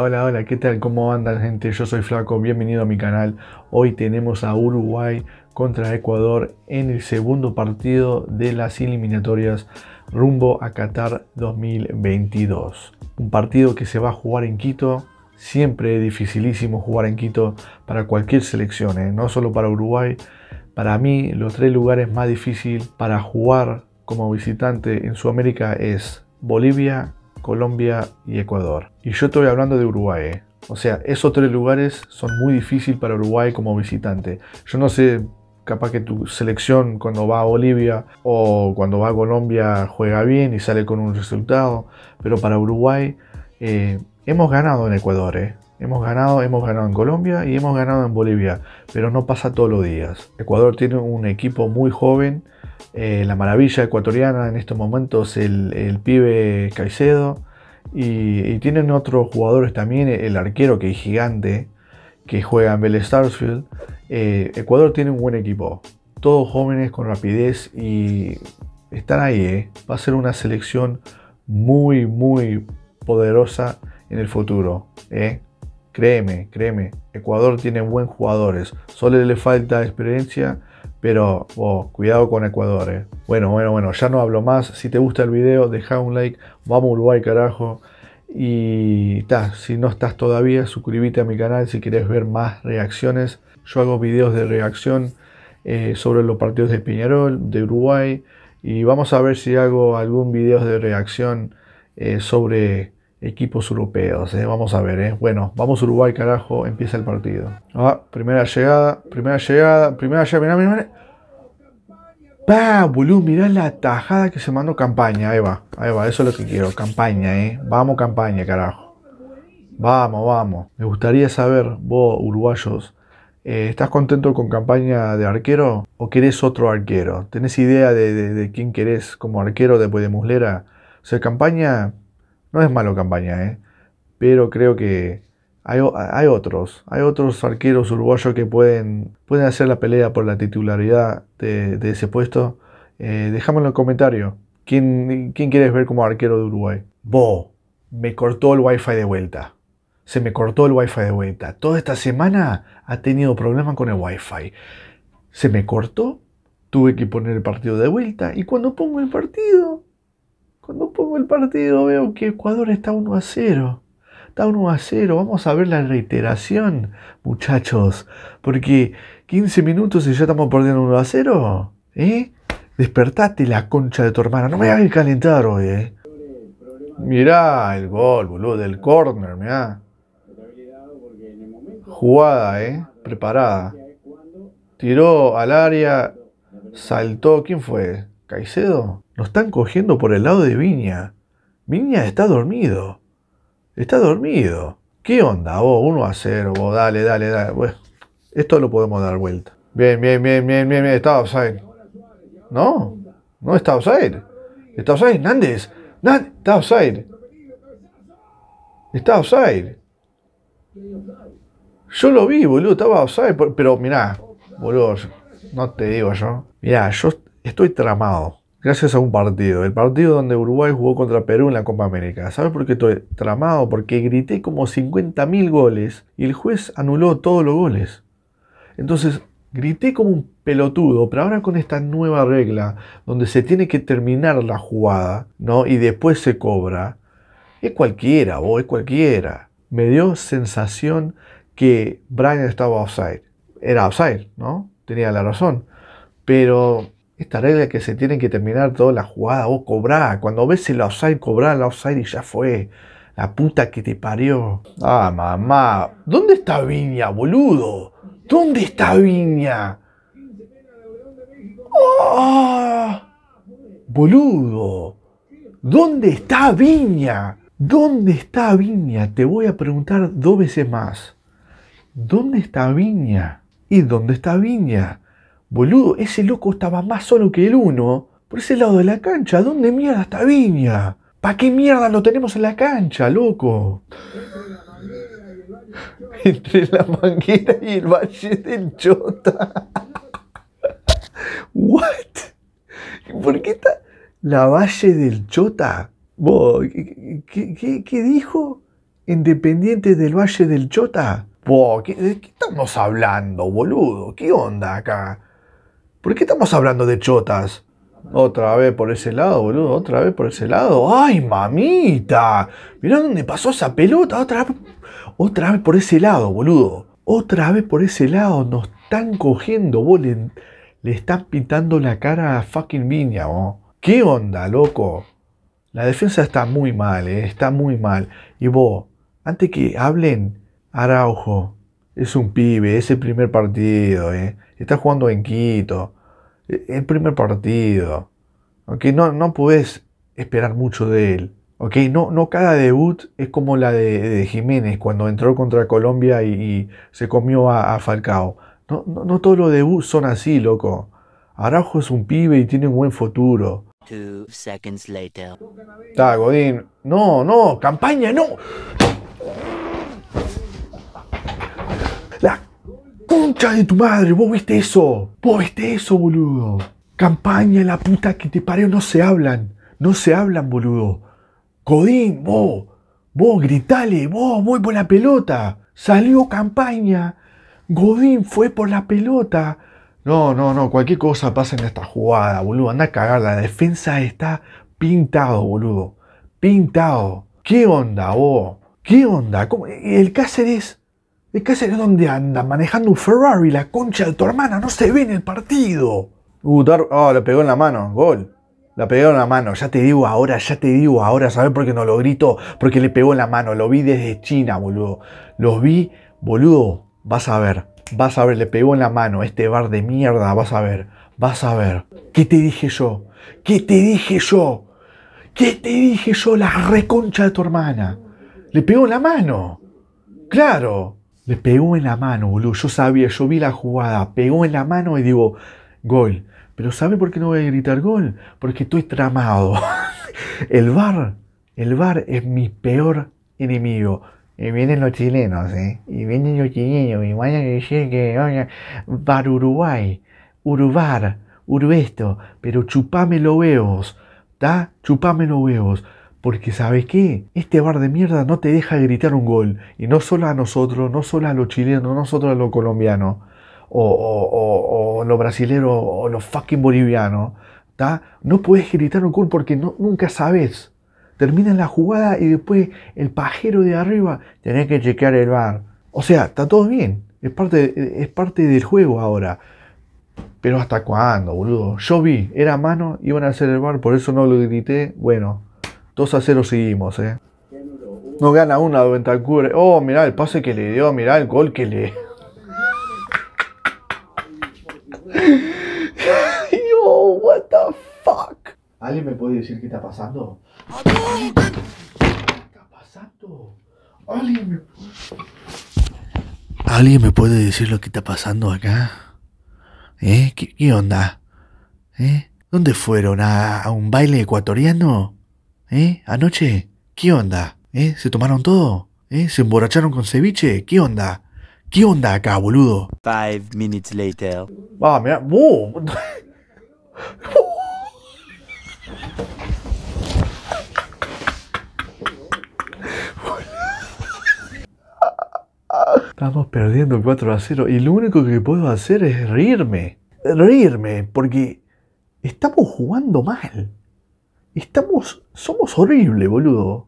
Hola, hola, ¿qué tal? ¿Cómo andan gente? Yo soy Flaco, bienvenido a mi canal. Hoy tenemos a Uruguay contra Ecuador en el segundo partido de las eliminatorias rumbo a Qatar 2022. Un partido que se va a jugar en Quito. Siempre es dificilísimo jugar en Quito para cualquier selección, ¿eh? no solo para Uruguay. Para mí los tres lugares más difíciles para jugar como visitante en Sudamérica es Bolivia, Colombia y Ecuador. Y yo estoy hablando de Uruguay. ¿eh? O sea, esos tres lugares son muy difíciles para Uruguay como visitante. Yo no sé, capaz que tu selección cuando va a Bolivia o cuando va a Colombia juega bien y sale con un resultado, pero para Uruguay eh, hemos ganado en Ecuador. ¿eh? Hemos ganado, hemos ganado en Colombia y hemos ganado en Bolivia, pero no pasa todos los días. Ecuador tiene un equipo muy joven eh, la maravilla ecuatoriana en estos momentos, el, el pibe Caicedo. Y, tienen otros jugadores también, el arquero que es gigante, que juega en Bell Starsfield. Eh, Ecuador tiene un buen equipo, todos jóvenes con rapidez y están ahí. Eh. Va a ser una selección muy, muy poderosa en el futuro. Créeme, créeme, Ecuador tiene buenos jugadores, solo le falta experiencia pero, oh, cuidado con Ecuador, eh. Bueno, bueno, bueno, ya no hablo más. Si te gusta el video, deja un like. Vamos Uruguay, carajo. Y ta, si no estás todavía, suscríbete a mi canal si quieres ver más reacciones. Yo hago videos de reacción eh, sobre los partidos de Peñarol, de Uruguay. Y vamos a ver si hago algún video de reacción eh, sobre equipos europeos. ¿eh? Vamos a ver, ¿eh? Bueno, vamos Uruguay, carajo, empieza el partido. Ah, primera llegada, primera llegada, primera llegada, mirá, mira, mirá. ¡Pah, boludo! Mirá la tajada que se mandó campaña, ahí va, ahí va, eso es lo que quiero, campaña, ¿eh? Vamos campaña, carajo. Vamos, vamos. Me gustaría saber, vos, uruguayos, eh, ¿estás contento con campaña de arquero o querés otro arquero? ¿Tenés idea de, de quién querés como arquero después de Muslera? O sea, campaña no es malo campaña, ¿eh? pero creo que hay, otros, hay otros arqueros uruguayos que pueden, pueden hacer la pelea por la titularidad de, ese puesto. Eh, en los comentarios. ¿Quién, ¿Quién quieres ver como arquero de Uruguay? Bo, me cortó el wifi de vuelta. Se me cortó el wifi de vuelta. Toda esta semana ha tenido problemas con el wifi. Se me cortó, tuve que poner el partido de vuelta y cuando pongo el partido cuando pongo el partido veo que Ecuador está 1 a 0. Está 1 a 0. Vamos a ver la reiteración, muchachos. Porque 15 minutos y ya estamos perdiendo 1 a 0. ¿Eh? Despertate la concha de tu hermana. No me hagas calentar hoy, eh. Mirá el gol, boludo, del corner, mirá. Jugada, eh. Preparada. Tiró al área. Saltó. ¿Quién fue? ¿Caicedo? Lo están cogiendo por el lado de Viña. Viña está dormido. Está dormido. ¿Qué onda? Vos, Uno a hacer? vos, dale, dale, dale. esto lo podemos dar vuelta. Bien, bien, bien, bien, bien, Está No, no está offside. Está outside, Nández. Está offside. Está offside. Yo lo vi, boludo, estaba offside. Pero mirá, boludo, no te digo yo. Mirá, yo estoy tramado gracias a un partido, el partido donde Uruguay jugó contra Perú en la Copa América. ¿Sabes por qué estoy tramado? Porque grité como 50.000 goles y el juez anuló todos los goles. Entonces, grité como un pelotudo, pero ahora con esta nueva regla, donde se tiene que terminar la jugada, ¿no? Y después se cobra, es cualquiera, vos, es cualquiera. Me dio sensación que Brian estaba offside. Era offside, ¿no? Tenía la razón. Pero esta regla que se tienen que terminar toda la jugada. o cobrar. Cuando ves el outside, cobrar el outside y ya fue. La puta que te parió. Ah, mamá. ¿Dónde está Viña, boludo? ¿Dónde está Viña? Ah, boludo. ¿Dónde está Viña? ¿Dónde está Viña? Te voy a preguntar dos veces más. ¿Dónde está Viña? ¿Y dónde está Viña? Boludo, ese loco estaba más solo que el uno. Por ese lado de la cancha, ¿dónde mierda está Viña? ¿Para qué mierda lo tenemos en la cancha, loco? Entre la manguera y el valle del Chota. ¿What? ¿Por qué está la valle del Chota? ¿Qué, qué dijo? ¿Independiente del valle del Chota? ¿De qué estamos hablando, boludo? ¿Qué onda acá? ¿Por qué estamos hablando de chotas? Otra vez por ese lado, boludo. Otra vez por ese lado. ¡Ay, mamita! Mirá dónde pasó esa pelota. Otra vez, otra vez por ese lado, boludo. Otra vez por ese lado. Nos están cogiendo, boludo. Le, están pintando la cara a fucking Viña, boludo. ¿Qué onda, loco? La defensa está muy mal, eh, está muy mal. Y vos, antes que hablen, Araujo, es un pibe, es el primer partido, eh. Está jugando en Quito. E-, el primer partido. No, no podés esperar mucho de él. No, no cada debut es como la de, Jiménez cuando entró contra Colombia y, se comió a, Falcao. No, todos los debuts son así, loco. Araujo es un pibe y tiene un buen futuro. Two Godín. No, no, campaña, no. ¡Concha de tu madre! ¿Vos viste eso? ¿Vos viste eso, boludo? Campaña, la puta que te parió, no se hablan. No se hablan, boludo. Godín, vos. Vos, gritale, vos, voy por la pelota. Salió campaña. Godín fue por la pelota. No, no, no, cualquier cosa pasa en esta jugada, boludo. Anda a cagar, la defensa está pintado, boludo. Pintado. ¿Qué onda, vos? ¿Qué onda? ¿Cómo? El Cáceres ¿De qué sé dónde anda Manejando un Ferrari, la concha de tu hermana, no se ve en el partido. Uh, ah, le pegó en la mano, gol. La pegó en la mano, ya te digo ahora, ya te digo ahora, ¿sabes por qué no lo grito? Porque le pegó en la mano, lo vi desde China, boludo. Los vi, boludo, vas a ver, vas a ver, le pegó en la mano este bar de mierda, vas a ver, vas a ver. ¿Qué te dije yo? ¿Qué te dije yo? ¿Qué te dije yo? La reconcha de tu hermana. Le pegó en la mano. Claro. Le pegó en la mano, boludo. Yo sabía, yo vi la jugada. Pegó en la mano y digo, gol. Pero ¿sabe por qué no voy a gritar gol? Porque estoy tramado. el bar, el bar es mi peor enemigo. Y vienen los chilenos, ¿eh? Y vienen los chilenos. Y van a decir que, oye, bar Uruguay, Urubar, Uruesto. Pero chupame los huevos, ¿tá? Chupame los huevos. Porque ¿sabes qué? Este bar de mierda no te deja gritar un gol. Y no solo a nosotros, no solo a los chilenos, no solo a los colombianos. O, o, los brasileños o los fucking bolivianos. ¿ta? No puedes gritar un gol porque nunca sabes. Terminan la jugada y después el pajero de arriba tenés que chequear el bar. O sea, está todo bien. Es parte, es parte del juego ahora. Pero ¿hasta cuándo, boludo? Yo vi, era mano, iban a hacer el bar, por eso no lo grité. Bueno, 2 a 0 seguimos, ¿eh? No gana una Bentancur. Oh, mirá el pase que le dio, mirá el gol que le. Yo, oh, what the fuck. ¿Alguien me puede decir qué está pasando? ¿Qué está pasando? ¿Alguien me puede... decir lo que está pasando acá? ¿Eh? ¿Qué, onda? ¿Eh? ¿Dónde fueron? ¿A, ¿A un baile ecuatoriano? ¿Eh? ¿Anoche? ¿Qué onda? ¿Eh? ¿Se tomaron todo? ¿Eh? ¿Se emborracharon con ceviche? ¿Qué onda? ¿Qué onda acá, boludo? Five minutes later. mira. ¡uh! Estamos perdiendo 4 a 0 y lo único que puedo hacer es reírme. Reírme, porque estamos jugando mal. Estamos, somos horribles, boludo.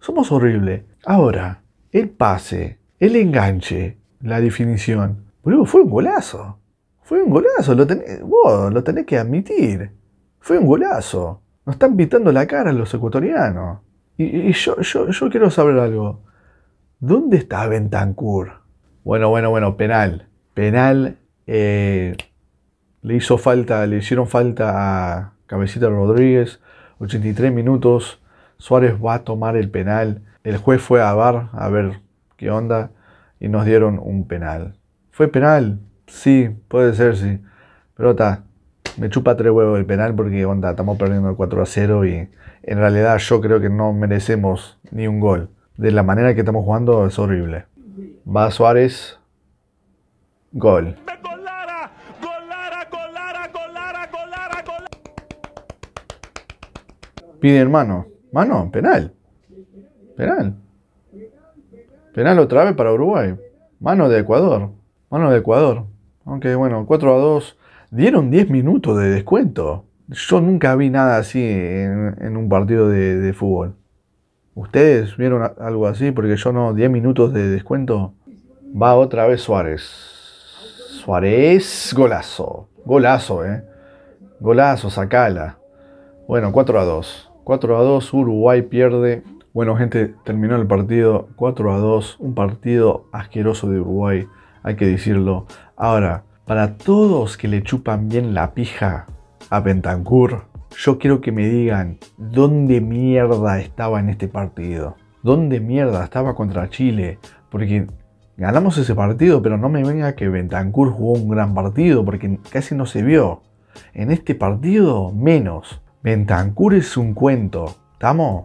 Somos horrible. Ahora, el pase, el enganche, la definición. Boludo, fue un golazo. Fue un golazo, lo tenés, lo tenés que admitir. Fue un golazo. Nos están pitando la cara los ecuatorianos. Y, yo, yo, quiero saber algo. ¿Dónde está Bentancur? Bueno, bueno, bueno, penal. Penal. Eh, le hizo falta, le hicieron falta a Cabecita Rodríguez. 83 minutos, Suárez va a tomar el penal. El juez fue a Bar a ver qué onda y nos dieron un penal. ¿Fue penal? Sí, puede ser, sí. Pero está, me chupa tres huevos el penal porque onda, estamos perdiendo 4 a 0 y en realidad yo creo que no merecemos ni un gol. De la manera que estamos jugando es horrible. Va Suárez. Gol. piden mano. Mano, penal. Penal. Penal otra vez para Uruguay. Mano de Ecuador. Mano de Ecuador. Aunque bueno, 4 a 2. Dieron 10 minutos de descuento. Yo nunca vi nada así en, un partido de, de, fútbol. ¿Ustedes vieron algo así? Porque yo no, 10 minutos de descuento. Va otra vez Suárez. Suárez, golazo. Golazo, eh. Golazo, sacala. Bueno, 4 a 2. 4 a 2, Uruguay pierde. Bueno, gente, terminó el partido 4 a 2, un partido asqueroso de Uruguay, hay que decirlo. Ahora, para todos que le chupan bien la pija a Bentancur, yo quiero que me digan dónde mierda estaba en este partido. ¿Dónde mierda estaba contra Chile? Porque ganamos ese partido, pero no me venga que Bentancur jugó un gran partido, porque casi no se vio. En este partido, menos. Bentancur es un cuento. ¿Estamos?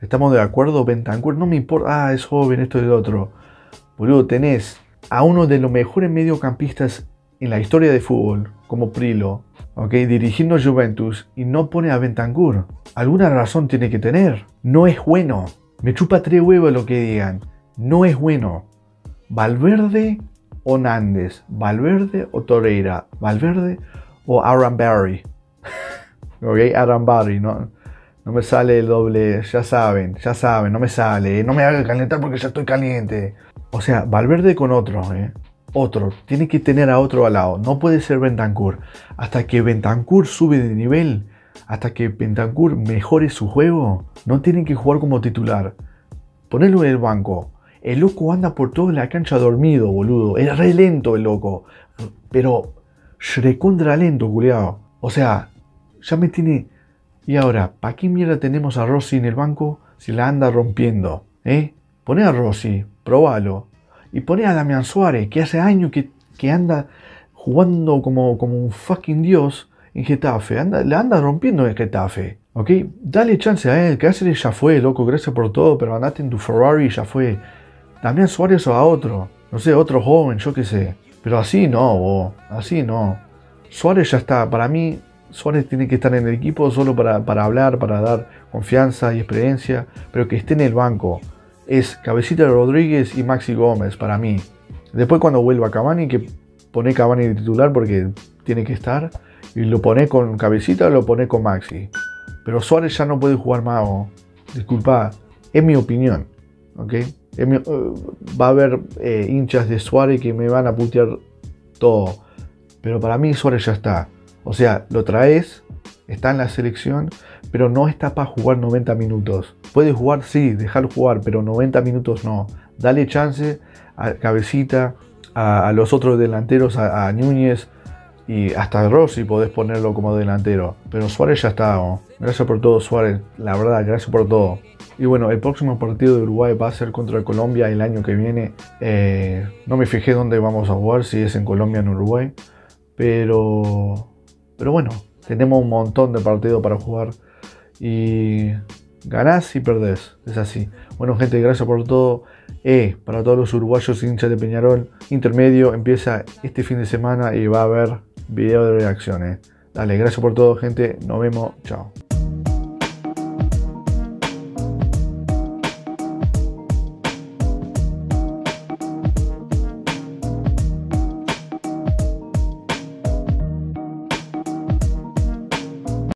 ¿Estamos de acuerdo? Bentancur, no me importa. Ah, es joven, esto y lo otro. Boludo, tenés a uno de los mejores mediocampistas en la historia de fútbol, como Prilo, ¿ok? Dirigiendo Juventus y no pone a Bentancur. Alguna razón tiene que tener. No es bueno. Me chupa tres huevos lo que digan. No es bueno. Valverde o Nández. Valverde o Torreira. Valverde o Aaron Barry. ¿ok? Barry, ¿no? No me sale el doble, ya saben, ya saben, no me sale. No me haga calentar porque ya estoy caliente. O sea, Valverde con otro, ¿eh? Otro. Tiene que tener a otro al lado. No puede ser Bentancur. Hasta que Bentancur sube de nivel, hasta que Bentancur mejore su juego, no tienen que jugar como titular. Ponelo en el banco. El loco anda por toda la cancha dormido, boludo. Es re lento el loco. Pero recontra lento, culiado. O sea, ya me tiene... Y ahora, ¿para qué mierda tenemos a Rossi en el banco si la anda rompiendo? ¿Eh? Poné a Rossi, probalo. Y poné a Damián Suárez, que hace años que, anda jugando como, como un fucking dios en Getafe. Anda, la anda rompiendo en Getafe. ¿Ok? Dale chance a él. Cáceres ya fue, loco. Gracias por todo. Pero andate en tu Ferrari ya fue. Damián Suárez o a otro. No sé, otro joven, yo qué sé. Pero así no, vos. Así no. Suárez ya está. Para mí, Suárez tiene que estar en el equipo solo para, hablar, para dar confianza y experiencia, pero que esté en el banco. Es Cabecita Rodríguez y Maxi Gómez para mí. Después cuando vuelva Cavani, que pone Cavani de titular porque tiene que estar, y lo pone con Cabecita o lo pone con Maxi. Pero Suárez ya no puede jugar mago. Oh. Disculpa, es mi opinión. Eh, va a haber eh, hinchas de Suárez que me van a putear todo. Pero para mí Suárez ya está. O sea, lo traes, está en la selección, pero no está para jugar 90 minutos. Puede jugar, sí, dejarlo jugar, pero 90 minutos no. Dale chance a Cabecita, a, los otros delanteros, a, Núñez y hasta Rossi podés ponerlo como delantero. Pero Suárez ya está. Gracias por todo, Suárez. La verdad, gracias por todo. Y bueno, el próximo partido de Uruguay va a ser contra Colombia el año que viene. Eh, no me fijé dónde vamos a jugar, si es en Colombia o en Uruguay. Pero pero bueno, tenemos un montón de partidos para jugar y ganás y perdés, es así. Bueno, gente, gracias por todo. Eh, para todos los uruguayos hinchas de Peñarol, intermedio empieza este fin de semana y va a haber video de reacciones. Dale, gracias por todo, gente. Nos vemos. Chao.